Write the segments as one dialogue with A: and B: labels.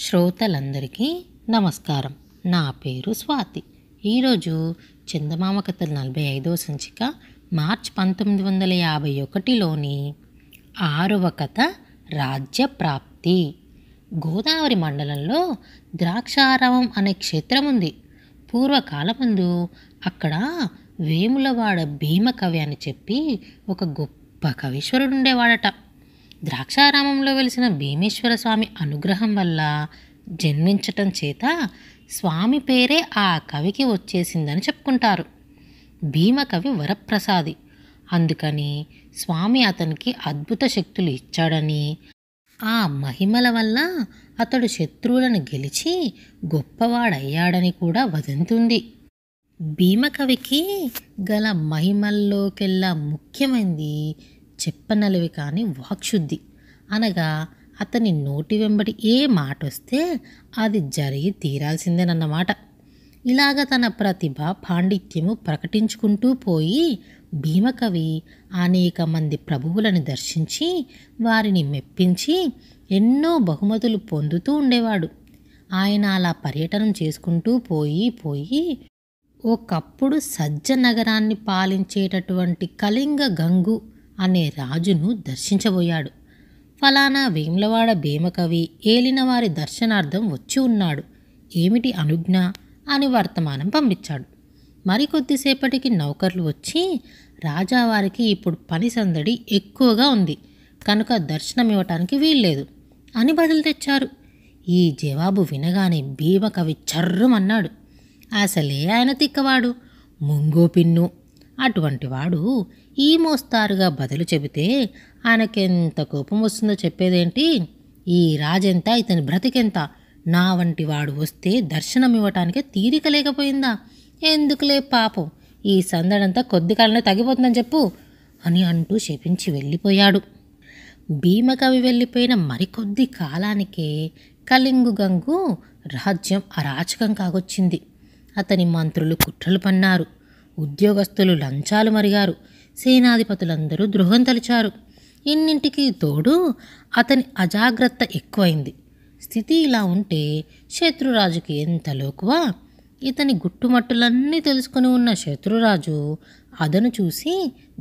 A: శ్రోతలందరికీ నమస్కారం నా పేరు స్వాతి ఈరోజు చందమామ కథలు నలభై ఐదో సంచిక మార్చ్ పంతొమ్మిది వందల యాభై ఒకటిలోని ఆరవ కథ రాజ్య ప్రాప్తి గోదావరి మండలంలో ద్రాక్షారామం అనే క్షేత్రం ఉంది పూర్వకాలముందు అక్కడ వేములవాడ భీమకవి అని చెప్పి ఒక గొప్ప కవీశ్వరుడు ఉండేవాడట ద్రాక్షారామంలో వెలిసిన భీమేశ్వర స్వామి అనుగ్రహం వల్ల జన్మించటం చేత స్వామి పేరే ఆ కవికి వచ్చేసిందని చెప్పుకుంటారు భీమకవి వరప్రసాది అందుకని స్వామి అతనికి అద్భుత శక్తులు ఇచ్చాడని ఆ మహిమల వల్ల అతడు శత్రువులను గెలిచి గొప్పవాడయ్యాడని కూడా వదంతుంది భీమకవికి గల మహిమల్లోకెల్లా ముఖ్యమైనది చెప్పనలవి కానీ వాక్శుద్ధి అనగా అతని నోటి వెంబడి ఏ మాట వస్తే అది జరిగి తీరాల్సిందేనన్నమాట ఇలాగ తన ప్రతిభ పాండిత్యము ప్రకటించుకుంటూ పోయి భీమకవి అనేక మంది ప్రభువులను దర్శించి వారిని మెప్పించి ఎన్నో బహుమతులు పొందుతూ ఉండేవాడు ఆయన అలా పర్యటనం చేసుకుంటూ పోయి పోయి ఒకప్పుడు సజ్జ నగరాన్ని పాలించేటటువంటి కళింగ గంగు అనే రాజును దర్శించబోయాడు ఫలానా వేములవాడ భీమకవి ఏలినవారి దర్శనార్థం వచ్చి ఉన్నాడు ఏమిటి అనుజ్ఞ అని వర్తమానం పంపించాడు మరికొద్దిసేపటికి నౌకర్లు వచ్చి రాజావారికి ఇప్పుడు పని సందడి ఎక్కువగా ఉంది కనుక దర్శనం ఇవ్వటానికి వీల్లేదు అని బదులు తెచ్చారు ఈ జవాబు వినగానే భీమకవి చర్రుమన్నాడు అసలే ఆయన తిక్కవాడు ముంగో పిన్ను అటువంటి వాడు ఈ మోస్తారుగా బదులు చెబితే ఆయనకెంత కోపం వస్తుందో చెప్పేదేంటి ఈ రాజెంత ఇతని బ్రతికెంత నా వంటి వాడు వస్తే దర్శనం ఇవ్వటానికి తీరిక లేకపోయిందా ఎందుకులే పాపం ఈ సందడంతా కొద్ది కాలంలో తగ్గిపోతుందని చెప్పు అని అంటూ శపించి వెళ్ళిపోయాడు భీమకవి వెళ్ళిపోయిన మరికొద్ది కాలానికే కలింగు గంగు రాజ్యం అరాచకం కాగొచ్చింది అతని మంత్రులు కుట్రలు పన్నారు ఉద్యోగస్తులు లంచాలు మరిగారు సేనాధిపతులందరూ ద్రోహం తలిచారు ఇన్నింటికి తోడు అతని అజాగ్రత్త ఎక్కువైంది స్థితి ఇలా ఉంటే శత్రురాజుకి ఎంత లోకువా ఇతని గుట్టుమట్టులన్నీ తెలుసుకుని ఉన్న శత్రురాజు అదను చూసి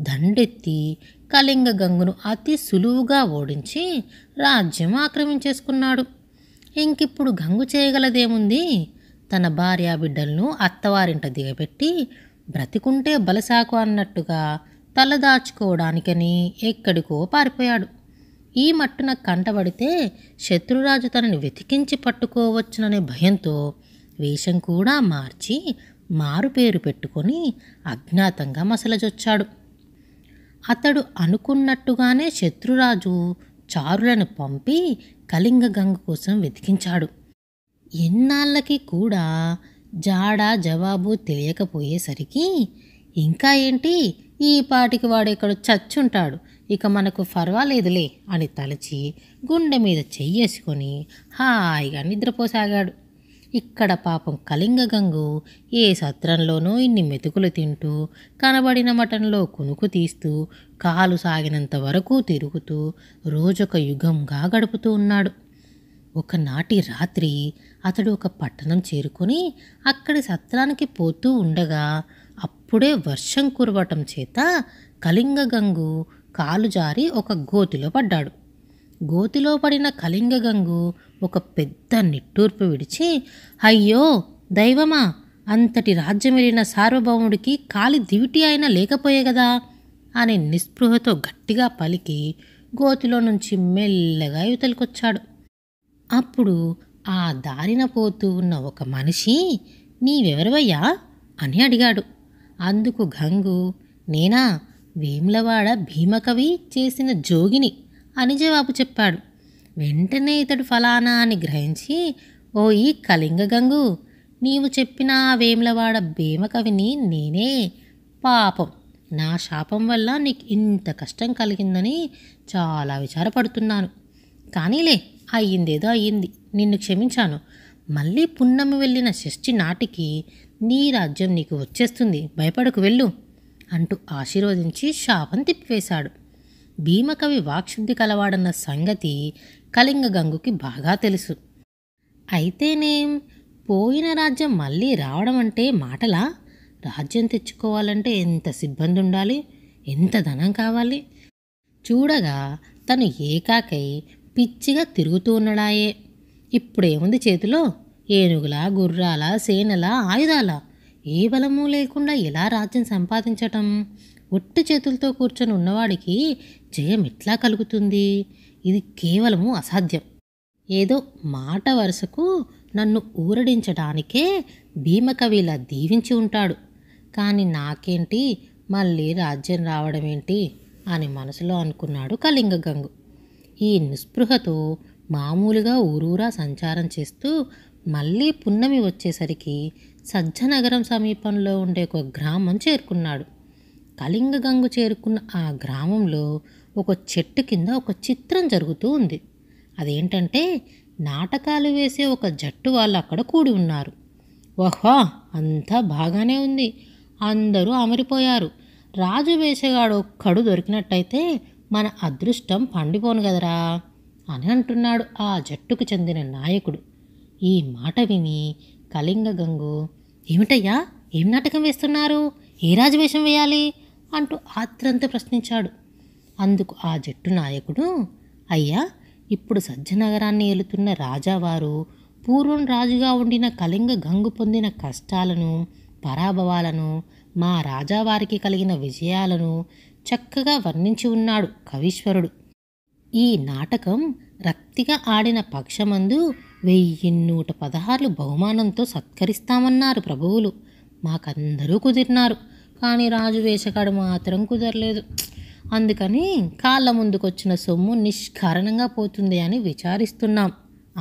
A: దండెత్తి కళింగ గంగును అతి సులువుగా ఓడించి రాజ్యం ఆక్రమించేసుకున్నాడు ఇంకిప్పుడు గంగు చేయగలదేముంది తన భార్యాబిడ్డలను బిడ్డలను అత్తవారింట దిగబెట్టి బ్రతికుంటే బలసాకు అన్నట్టుగా తలదాచుకోవడానికని ఎక్కడికో పారిపోయాడు ఈ మట్టున కంటబడితే శత్రురాజు తనని వెతికించి పట్టుకోవచ్చుననే భయంతో వేషం కూడా మార్చి మారు పేరు పెట్టుకొని అజ్ఞాతంగా మసలజొచ్చాడు అతడు అనుకున్నట్టుగానే శత్రురాజు చారులను పంపి కళింగ గంగ కోసం వెతికించాడు ఎన్నాళ్ళకి కూడా జాడ జవాబు తెలియకపోయేసరికి ఇంకా ఏంటి ఈ పాటికి వాడు ఇక్కడ చచ్చుంటాడు ఇక మనకు పర్వాలేదులే అని తలచి గుండె మీద చెయ్యేసుకొని హాయిగా నిద్రపోసాగాడు ఇక్కడ పాపం కళింగ గంగు ఏ సత్రంలోనూ ఇన్ని మెతుకులు తింటూ కనబడిన మటన్లో కునుకు తీస్తూ కాలు సాగినంత వరకు తిరుగుతూ రోజొక యుగంగా గడుపుతూ ఉన్నాడు ఒకనాటి రాత్రి అతడు ఒక పట్టణం చేరుకొని అక్కడి సత్రానికి పోతూ ఉండగా అప్పుడే వర్షం కురవటం చేత కళింగగంగు కాలు జారి ఒక గోతిలో పడ్డాడు గోతిలో పడిన కళింగగంగు ఒక పెద్ద నిట్టూర్పు విడిచి అయ్యో దైవమా అంతటి రాజ్యం వెళ్ళిన సార్వభౌముడికి కాలి దివిటి అయినా లేకపోయే కదా అని నిస్పృహతో గట్టిగా పలికి గోతిలో నుంచి మెల్లగా యువతలకొచ్చాడు అప్పుడు ఆ దారిన పోతూ ఉన్న ఒక మనిషి నీవెవరవయ్యా అని అడిగాడు అందుకు గంగు నేనా వేములవాడ భీమకవి చేసిన జోగిని అని జవాబు చెప్పాడు వెంటనే ఇతడు ఫలానా అని గ్రహించి ఓ ఈ కళింగ గంగు నీవు చెప్పిన వేములవాడ భీమకవిని నేనే పాపం నా శాపం వల్ల నీకు ఇంత కష్టం కలిగిందని చాలా విచారపడుతున్నాను కానీలే అయ్యిందేదో అయ్యింది నిన్ను క్షమించాను మళ్ళీ పున్నమి వెళ్ళిన షష్ఠి నాటికి నీ రాజ్యం నీకు వచ్చేస్తుంది భయపడకు వెళ్ళు అంటూ ఆశీర్వదించి శాపం తిప్పివేశాడు భీమకవి వాక్శుద్ధి కలవాడన్న సంగతి కళింగ గంగుకి బాగా తెలుసు అయితేనేం పోయిన రాజ్యం మళ్ళీ రావడం అంటే మాటలా రాజ్యం తెచ్చుకోవాలంటే ఎంత సిబ్బంది ఉండాలి ఎంత ధనం కావాలి చూడగా తను ఏకాకై పిచ్చిగా తిరుగుతూ ఉన్నడాయే ఇప్పుడేముంది చేతిలో ఏనుగుల గుర్రాల సేనల ఆయుధాల ఏ బలమూ లేకుండా ఎలా రాజ్యం సంపాదించటం ఒట్టి చేతులతో కూర్చొని ఉన్నవాడికి జయం ఎట్లా కలుగుతుంది ఇది కేవలము అసాధ్యం ఏదో మాట వరుసకు నన్ను ఊరడించడానికే భీమకవిలా దీవించి ఉంటాడు కానీ నాకేంటి మళ్ళీ రాజ్యం రావడం ఏంటి అని మనసులో అనుకున్నాడు కళింగగంగు ఈ నిస్పృహతో మామూలుగా ఊరూరా సంచారం చేస్తూ మళ్ళీ పున్నమి వచ్చేసరికి సజ్జనగరం సమీపంలో ఉండే ఒక గ్రామం చేరుకున్నాడు కళింగ గంగు చేరుకున్న ఆ గ్రామంలో ఒక చెట్టు కింద ఒక చిత్రం జరుగుతూ ఉంది అదేంటంటే నాటకాలు వేసే ఒక జట్టు వాళ్ళు అక్కడ కూడి ఉన్నారు ఓహో అంతా బాగానే ఉంది అందరూ అమరిపోయారు రాజు వేషగాడు ఒక్కడు దొరికినట్టయితే మన అదృష్టం పండిపోను కదరా అని అంటున్నాడు ఆ జట్టుకు చెందిన నాయకుడు ఈ మాట విని కళింగ గంగు ఏమిటయ్యా ఏం నాటకం వేస్తున్నారు ఏ రాజవేషం వేయాలి అంటూ ఆత్రంత ప్రశ్నించాడు అందుకు ఆ జట్టు నాయకుడు అయ్యా ఇప్పుడు సజ్జనగరాన్ని ఏలుతున్న రాజావారు పూర్వం రాజుగా ఉండిన కళింగ గంగు పొందిన కష్టాలను పరాభవాలను మా రాజావారికి కలిగిన విజయాలను చక్కగా వర్ణించి ఉన్నాడు కవీశ్వరుడు ఈ నాటకం రక్తిగా ఆడిన పక్షమందు వెయ్యి నూట పదహారు బహుమానంతో సత్కరిస్తామన్నారు ప్రభువులు మాకందరూ కుదిరినారు కానీ రాజు వేషగాడు మాత్రం కుదరలేదు అందుకని కాళ్ళ ముందుకొచ్చిన సొమ్ము నిష్కారణంగా పోతుంది అని విచారిస్తున్నాం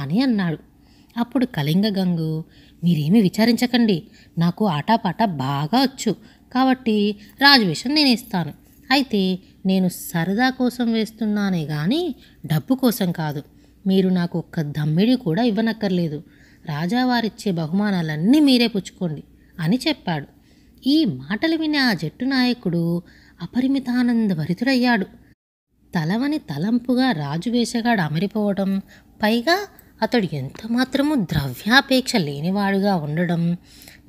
A: అని అన్నాడు అప్పుడు కళింగ గంగు మీరేమి విచారించకండి నాకు ఆటాపాట బాగా వచ్చు కాబట్టి రాజు వేషం నేను ఇస్తాను అయితే నేను సరదా కోసం వేస్తున్నానే కానీ డబ్బు కోసం కాదు మీరు నాకు ఒక్క దమ్మిడి కూడా ఇవ్వనక్కర్లేదు రాజావారిచ్చే బహుమానాలన్నీ మీరే పుచ్చుకోండి అని చెప్పాడు ఈ మాటలు విని ఆ జట్టు నాయకుడు అపరిమితానంద భరితుడయ్యాడు తలవని తలంపుగా రాజు వేషగాడు అమరిపోవడం పైగా అతడు ఎంత మాత్రము ద్రవ్యాపేక్ష లేనివాడుగా ఉండడం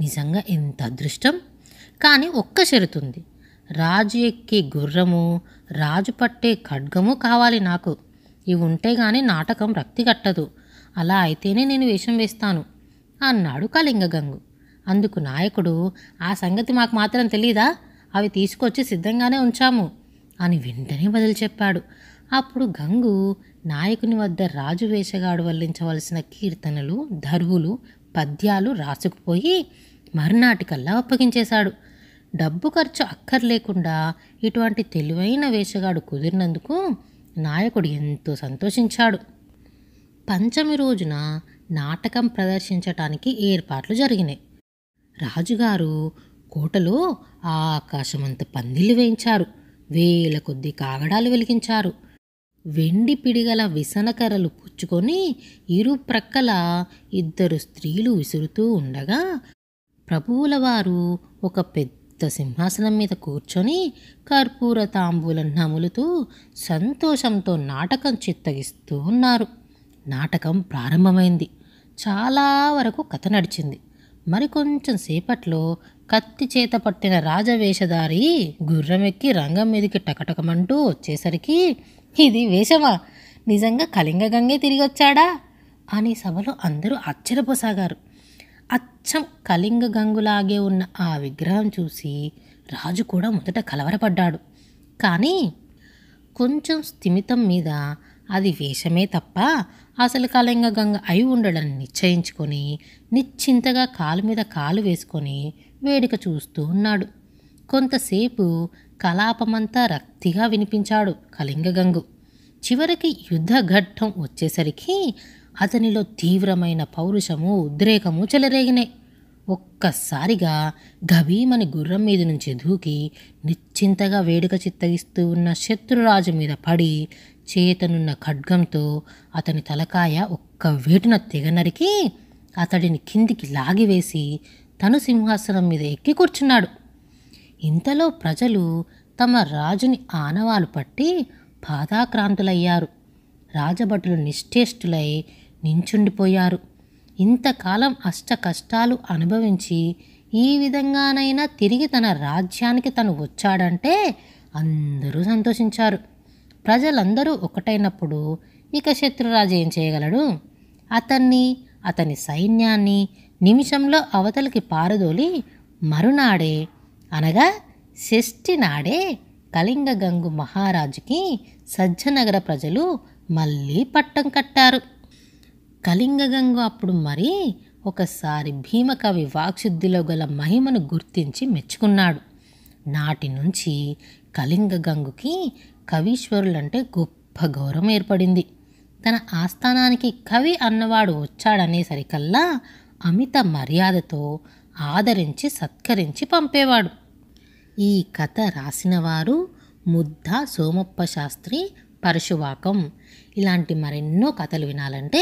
A: నిజంగా ఎంత అదృష్టం కానీ ఒక్క షరుతుంది రాజు ఎక్కే గుర్రము రాజు పట్టే ఖడ్గము కావాలి నాకు ఇవి ఉంటే గానీ నాటకం రక్తి కట్టదు అలా అయితేనే నేను వేషం వేస్తాను అన్నాడు గంగు అందుకు నాయకుడు ఆ సంగతి మాకు మాత్రం తెలీదా అవి తీసుకొచ్చి సిద్ధంగానే ఉంచాము అని వెంటనే బదులు చెప్పాడు అప్పుడు గంగు నాయకుని వద్ద రాజు వేషగాడు వల్లించవలసిన కీర్తనలు ధర్వులు పద్యాలు రాసుకుపోయి మర్నాటికల్లా అప్పగించేశాడు డబ్బు ఖర్చు అక్కర్లేకుండా ఇటువంటి తెలివైన వేషగాడు కుదిరినందుకు నాయకుడు ఎంతో సంతోషించాడు పంచమి రోజున నాటకం ప్రదర్శించటానికి ఏర్పాట్లు జరిగినాయి రాజుగారు కోటలో ఆకాశమంత పందిళ్ళు వేయించారు వేల కొద్ది కాగడాలు వెలిగించారు వెండి పిడిగల విసనకరలు పుచ్చుకొని ఇరు ప్రక్కల ఇద్దరు స్త్రీలు విసురుతూ ఉండగా ప్రభువుల వారు ఒక పెద్ద గుప్త సింహాసనం మీద కూర్చొని కర్పూర తాంబూలం నములుతూ సంతోషంతో నాటకం చిత్తగిస్తూ ఉన్నారు నాటకం ప్రారంభమైంది చాలా వరకు కథ నడిచింది మరికొంచెం సేపట్లో కత్తి చేత పట్టిన రాజవేషధారి గుర్రమెక్కి రంగం మీదకి టకటకమంటూ వచ్చేసరికి ఇది వేషమా నిజంగా కళింగ గంగే తిరిగొచ్చాడా అని సభలో అందరూ ఆశ్చర్యపోసాగారు అచ్చం కలింగ గంగులాగే ఉన్న ఆ విగ్రహం చూసి రాజు కూడా మొదట కలవరపడ్డాడు కానీ కొంచెం స్థిమితం మీద అది వేషమే తప్ప అసలు కలింగ గంగ అయి ఉండడని నిశ్చయించుకొని నిశ్చింతగా కాలు మీద కాలు వేసుకొని వేడుక చూస్తూ ఉన్నాడు కొంతసేపు కలాపమంతా రక్తిగా వినిపించాడు కలింగ గంగు చివరికి యుద్ధ ఘట్టం వచ్చేసరికి అతనిలో తీవ్రమైన పౌరుషము ఉద్రేకము చెలరేగినాయి ఒక్కసారిగా గభీమని గుర్రం మీద నుంచి దూకి నిశ్చింతగా వేడుక చిత్తగిస్తూ ఉన్న శత్రురాజు మీద పడి చేతనున్న ఖడ్గంతో అతని తలకాయ ఒక్క వేటున తెగనరికి అతడిని కిందికి లాగివేసి తను సింహాసనం మీద ఎక్కి కూర్చున్నాడు ఇంతలో ప్రజలు తమ రాజుని ఆనవాలు పట్టి బాధాక్రాంతులయ్యారు రాజభటులు నిశ్చేష్టులై నించుండిపోయారు ఇంతకాలం అష్ట కష్టాలు అనుభవించి ఈ విధంగానైనా తిరిగి తన రాజ్యానికి తను వచ్చాడంటే అందరూ సంతోషించారు ప్రజలందరూ ఒకటైనప్పుడు ఇక శత్రురాజు ఏం చేయగలడు అతన్ని అతని సైన్యాన్ని నిమిషంలో అవతలికి పారదోలి మరునాడే అనగా షష్ఠి నాడే కళింగ గంగు మహారాజుకి సజ్జనగర ప్రజలు మళ్ళీ పట్టం కట్టారు కళింగగంగు అప్పుడు మరీ ఒకసారి భీమకవి వాక్శుద్ధిలో గల మహిమను గుర్తించి మెచ్చుకున్నాడు నాటి నుంచి కళింగగంగుకి కవీశ్వరులంటే గొప్ప గౌరవం ఏర్పడింది తన ఆస్థానానికి కవి అన్నవాడు వచ్చాడనేసరికల్లా అమిత మర్యాదతో ఆదరించి సత్కరించి పంపేవాడు ఈ కథ రాసినవారు ముద్ద సోమప్ప శాస్త్రి పరశువాకం ఇలాంటి మరెన్నో కథలు వినాలంటే